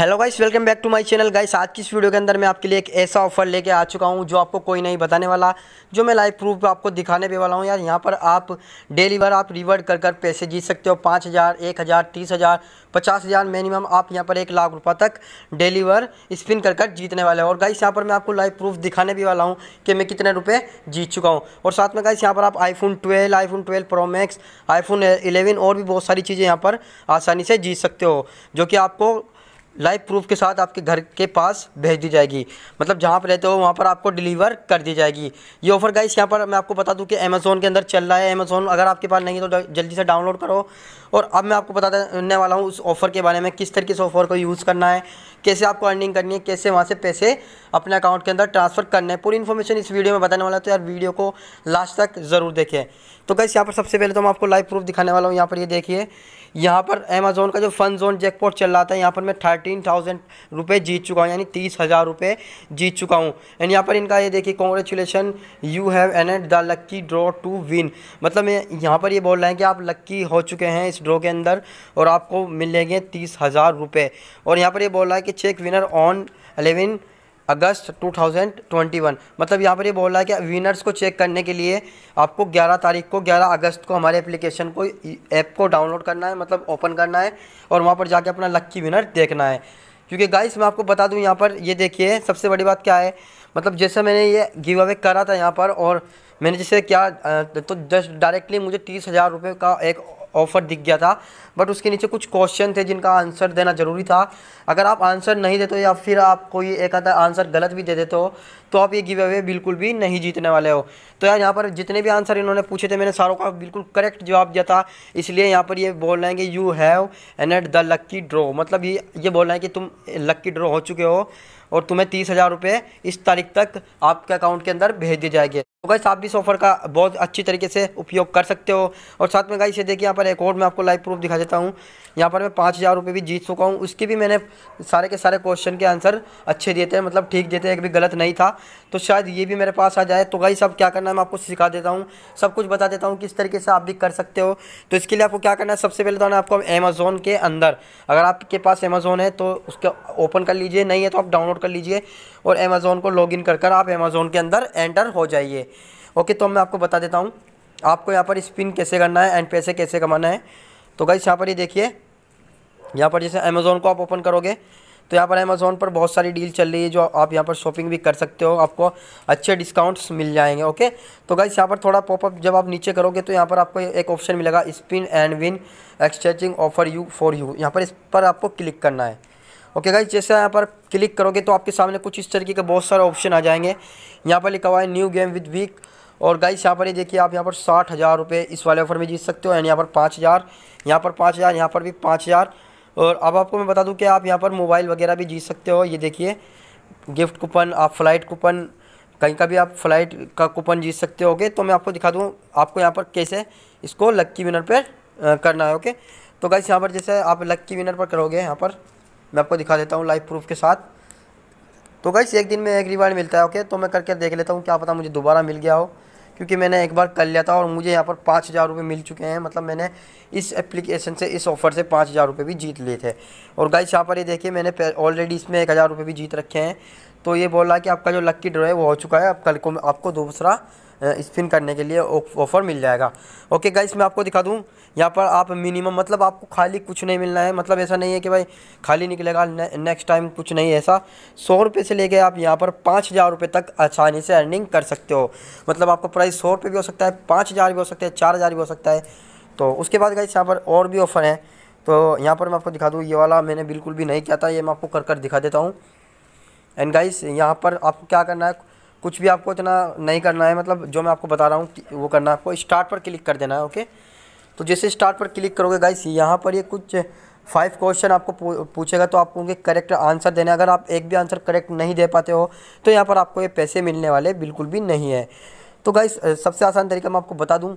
hello guys welcome back to my channel guys आज की इस वीडियो के अंदर मैं आपके लिए एक ऐसा ऑफर लेके आ चुका हूँ जो आपको कोई नहीं बताने वाला जो मैं लाइव प्रूफ आपको दिखाने पे वाला हूँ यार यहाँ पर आप डेली बार आप रिवर्ड कर कर पैसे जीत सकते हो पाँच हज़ार एक हज़ार तीस हज़ार पचास हज़ार मिनिमम आप यहाँ पर एक लाख रुपये तक डेली बार स्पिन कर कर जीतने वाले हो और गाइस यहाँ पर मैं आपको लाइव प्रूफ दिखाने भी वाला हूँ कि मैं कितने रुपये जीत चुका हूँ और साथ में गाइस यहाँ पर आप iPhone twelve iPhone twelve pro max iPhone eleven और भी बहुत सारी चीज़ें यहाँ पर आसानी से जीत सकते हो जो कि आपको लाइव प्रूफ के साथ आपके घर के पास भेज दी जाएगी मतलब जहाँ पर रहते हो वहाँ पर आपको डिलीवर कर दी जाएगी ये ऑफ़र गाइस यहाँ पर मैं आपको बता दूँ कि अमेज़ोन के अंदर चल रहा है अमेज़ोन अगर आपके पास नहीं है तो जल्दी से डाउनलोड करो और अब मैं आपको बताने वाला हूँ उस ऑफ़र के बारे में किस तरीके से ऑफ़र को यूज़ करना है कैसे आपको अर्निंग करनी है कैसे वहाँ से पैसे अपने अकाउंट के अंदर ट्रांसफ़र करने हैं पूरी इन्फॉर्मेशन इस वीडियो में बताने वाला तो यार वीडियो को लास्ट तक ज़रूर देखें तो कैसे यहाँ पर सबसे पहले तो मैं आपको लाइव प्रूफ दिखाने वाला हूँ यहाँ पर ये यह देखिए यहाँ पर अमेजोन का जो फन जोन जैकपॉट चल रहा था यहाँ पर मैं थर्टीन थाउजेंड रुपये जीत चुका हूँ यानी तीस हज़ार रुपये जीत चुका हूँ एंड यहाँ पर इनका ये देखिए congratulation you have entered the lucky draw to win मतलब यहाँ पर ये यह बोल रहे हैं कि आप लक्की हो चुके हैं इस ड्रॉ के अंदर और आपको मिलेंगे तीस हज़ार रुपये और यहाँ पर ये यह बोल रहा है कि कि check winner on eleven August 2021 मतलब यहाँ पर ये बोल रहा है कि विनर्स को चेक करने के लिए आपको 11 तारीख को 11 अगस्त को हमारे एप्लीकेशन को ऐप को डाउनलोड करना है मतलब ओपन करना है और वहाँ पर जाके अपना लक्की विनर देखना है क्योंकि गाइस मैं आपको बता दूं यहाँ पर ये देखिए सबसे बड़ी बात क्या है मतलब जैसे मैंने ये गिव अवे करा था यहाँ पर और मैंने जैसे क्या तो जस्ट डायरेक्टली मुझे तीस हज़ार रुपये का एक ऑफ़र दिख गया था बट उसके नीचे कुछ क्वेश्चन थे जिनका आंसर देना ज़रूरी था अगर आप आंसर नहीं देते या फिर आप कोई एक आधा आंसर गलत भी दे देते हो तो आप ये गिव अवे बिल्कुल भी नहीं जीतने वाले हो तो यार यहाँ पर जितने भी आंसर इन्होंने पूछे थे मैंने सारों का बिल्कुल करेक्ट जवाब दिया था इसलिए यहाँ पर ये बोल रहे हैं कि you have entered the lucky draw मतलब ये ये बोल रहे हैं कि तुम लक्की ड्रॉ हो चुके हो और तुम्हें तीस हज़ार रुपये इस तारीख तक आपके अकाउंट के अंदर भेज दिए जाएंगे तो गाइस आप भी इस ऑफर का बहुत अच्छी तरीके से उपयोग कर सकते हो और साथ में गाइस ये देखिए यहाँ पर एक और मैं आपको लाइव प्रूफ दिखा देता हूँ यहाँ पर मैं पाँच हज़ार रुपये भी जीत चुका हूँ उसके भी मैंने सारे के सारे क्वेश्चन के आंसर अच्छे देते हैं मतलब ठीक देते हैं एक भी गलत नहीं था तो शायद ये भी मेरे पास आ जाए तो गाइस अब क्या करना है मैं आपको सिखा देता हूँ सब कुछ बता देता हूँ किस तरीके से आप भी कर सकते हो तो इसके लिए आपको क्या करना है सबसे पहले तो ना आपको अमेज़ोन के अंदर अगर आपके पास अमेज़ोन है तो उसके ओपन कर लीजिए नहीं है तो आप डाउनलोड कर लीजिए और अमेज़ोन को इन कर कर आप अमेज़ोन के अंदर एंटर हो जाइए ओके तो मैं आपको बता देता हूँ आपको यहाँ पर स्पिन कैसे करना है एंड पैसे कैसे कमाना है तो गाइस यहाँ पर ये देखिए यहाँ पर जैसे अमेज़ोन को आप ओपन करोगे तो यहाँ पर अमेज़ोन पर बहुत सारी डील चल रही है जो आप यहाँ पर शॉपिंग भी कर सकते हो आपको अच्छे डिस्काउंट्स मिल जाएंगे ओके तो गाइस यहाँ पर थोड़ा पॉपअप जब आप नीचे करोगे तो यहाँ पर आपको एक ऑप्शन मिलेगा spin and win exchanging offer you for you यहाँ पर इस पर आपको क्लिक करना है ओके गाइज जैसे यहाँ पर क्लिक करोगे तो आपके सामने कुछ इस तरीके के बहुत सारे ऑप्शन आ जाएंगे यहाँ पर लिखा हुआ है न्यू गेम विद वीक और गाइस यहाँ पर ये देखिए आप यहाँ पर साठ हज़ार रुपये इस वाले ऑफर में जीत सकते हो एंड यहाँ पर पाँच हज़ार यहाँ पर पाँच हज़ार यहाँ पर भी पाँच हज़ार और अब आपको मैं बता दूँ कि आप यहाँ पर मोबाइल वगैरह भी जीत सकते हो ये देखिए गिफ्ट कूपन आप फ्लाइट कूपन कहीं का भी आप फ्लाइट का कूपन जीत सकते होगे तो मैं आपको दिखा दूँ आपको यहाँ पर कैसे इसको लक्की विनर पर करना है ओके तो गाइस यहाँ पर जैसे आप लक्की विनर पर करोगे यहाँ पर मैं आपको दिखा देता हूँ लाइफ प्रूफ के साथ तो गई एक दिन में एक रिवार्ड मिलता है ओके तो मैं करके देख लेता हूँ क्या पता मुझे दोबारा मिल गया हो क्योंकि मैंने एक बार कर लिया था और मुझे यहाँ पर पाँच हज़ार रुपये मिल चुके हैं मतलब मैंने इस एप्लीकेशन से इस ऑफ़र से पाँच हज़ार रुपये भी जीत लिए थे और गाइस यहाँ पर ये देखिए मैंने ऑलरेडी इसमें एक हज़ार रुपये भी जीत रखे हैं तो ये बोल रहा है कि आपका जो लक्की ड्रॉ है वो हो चुका है आप कल को आपको दूसरा स्पिन करने के लिए ऑफ़र मिल जाएगा ओके गाइस मैं आपको दिखा दूँ यहाँ पर आप मिनिमम मतलब आपको खाली कुछ नहीं मिलना है मतलब ऐसा नहीं है कि भाई खाली निकलेगा ने, नेक्स्ट टाइम कुछ नहीं ऐसा सौ रुपये से लेके आप यहाँ पर पाँच हज़ार रुपये तक आसानी से अर्निंग कर सकते हो मतलब आपका प्राइस सौ रुपये भी हो सकता है पाँच हज़ार भी हो सकता है चार हज़ार भी हो सकता है तो उसके बाद गाइस यहाँ पर और भी ऑफ़र हैं तो यहाँ पर मैं आपको दिखा दूँ ये वाला मैंने बिल्कुल भी नहीं किया था ये मैं आपको कर कर दिखा देता हूँ एंड गाइस यहाँ पर आपको क्या करना है कुछ भी आपको इतना नहीं करना है मतलब जो मैं आपको बता रहा हूँ वो करना है आपको स्टार्ट पर क्लिक कर देना है ओके तो जैसे स्टार्ट पर क्लिक करोगे गाइस यहाँ पर ये कुछ फाइव क्वेश्चन आपको पूछेगा तो आपको उनके करेक्ट आंसर देने अगर आप एक भी आंसर करेक्ट नहीं दे पाते हो तो यहाँ पर आपको ये पैसे मिलने वाले बिल्कुल भी नहीं है तो गाइस सबसे आसान तरीका मैं आपको बता दूँ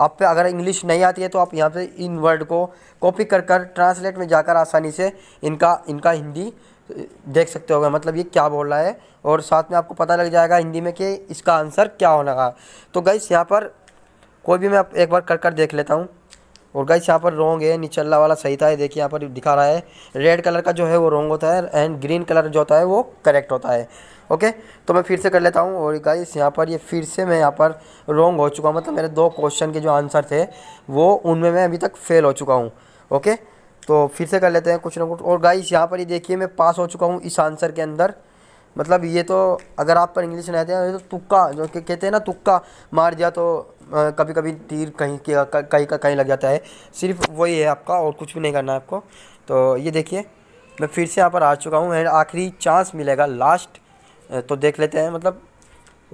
आप पे अगर इंग्लिश नहीं आती है तो आप यहाँ से इन वर्ड को कॉपी कर कर ट्रांसलेट में जाकर आसानी से इनका इनका हिंदी देख सकते होगा मतलब ये क्या बोल रहा है और साथ में आपको पता लग जाएगा हिंदी में कि इसका आंसर क्या होने का तो गैस यहाँ पर कोई भी मैं एक बार कर कर देख लेता हूँ और गाइस यहाँ पर रोंग है निचल्ला वाला सही था देखिए यहाँ पर दिखा रहा है रेड कलर का जो है वो रोंग होता है एंड ग्रीन कलर जो होता है वो करेक्ट होता है ओके तो मैं फिर से कर लेता हूँ और गाइस यहाँ पर ये फिर से मैं यहाँ पर रोंग हो चुका हूँ मतलब मेरे दो क्वेश्चन के जो आंसर थे वो उनमें मैं अभी तक फेल हो चुका हूँ ओके तो फिर से कर लेते हैं कुछ ना कुछ और गाइस यहाँ पर ही देखिए मैं पास हो चुका हूँ इस आंसर के अंदर मतलब ये तो अगर आप पर इंग्लिश आते हैं तो तुक्का जो कि कहते हैं ना तुक्का मार दिया तो आ, कभी कभी तीर कहीं के कहीं का कहीं लग जाता है सिर्फ वही है आपका और कुछ भी नहीं करना है आपको तो ये देखिए मैं फिर से यहाँ पर आ चुका हूँ एंड आखिरी चांस मिलेगा लास्ट तो देख लेते हैं मतलब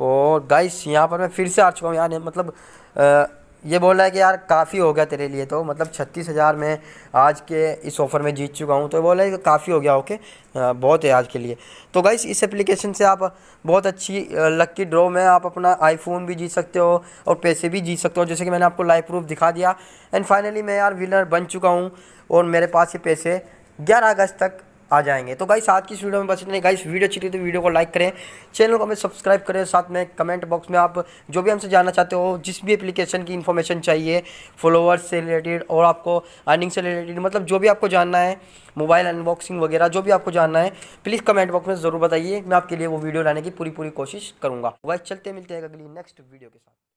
और गाइस यहाँ पर मैं फिर से आ चुका हूँ यार मतलब आ, ये बोल रहा है कि यार काफ़ी हो गया तेरे लिए तो मतलब छत्तीस हज़ार में आज के इस ऑफ़र में जीत चुका हूँ तो बोल रहा है कि काफ़ी हो गया ओके बहुत है आज के लिए तो गाइस इस एप्लीकेशन से आप बहुत अच्छी लक्की ड्रॉ में आप अपना आईफोन भी जीत सकते हो और पैसे भी जीत सकते हो जैसे कि मैंने आपको लाइव प्रूफ दिखा दिया एंड फाइनली मैं यार विनर बन चुका हूँ और मेरे पास ये पैसे ग्यारह अगस्त तक आ जाएंगे तो गाइस आज की वीडियो में बस इतने गाइस वीडियो अच्छी तो वीडियो को लाइक करें चैनल को हमें सब्सक्राइब करें साथ में कमेंट बॉक्स में आप जो भी हमसे जानना चाहते हो जिस भी एप्लीकेशन की इन्फॉर्मेशन चाहिए फॉलोअर्स से रिलेटेड और आपको अर्निंग से रिलेटेड मतलब जो भी आपको जानना है मोबाइल अनबॉक्सिंग वगैरह जो भी आपको जानना है प्लीज़ कमेंट बॉक्स में ज़रूर बताइए मैं आपके लिए वो वीडियो लाने की पूरी पूरी कोशिश करूँगा वाइस चलते मिलते हैं अगली नेक्स्ट वीडियो के साथ